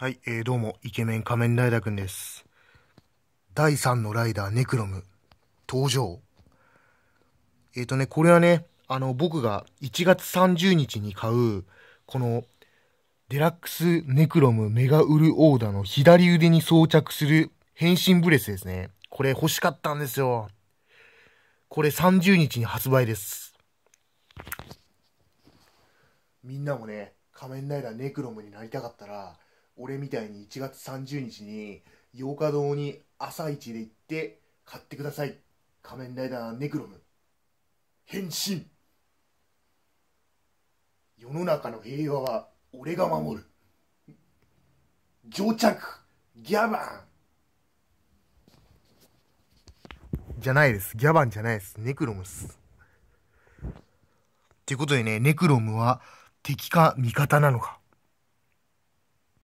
はい、えー、どうも、イケメン仮面ライダーくんです。第3のライダー、ネクロム、登場。えっ、ー、とね、これはね、あの、僕が1月30日に買う、この、デラックスネクロムメガウルオーダーの左腕に装着する変身ブレスですね。これ欲しかったんですよ。これ30日に発売です。みんなもね、仮面ライダーネクロムになりたかったら、俺みたいに1月30日に、洋日堂に朝一で行って買ってください。仮面ライダーネクロム。変身世の中の平和は俺が守る。定着ギャバンじゃないです。ギャバンじゃないです。ネクロムっす。っていうことでね、ネクロムは敵か味方なのか。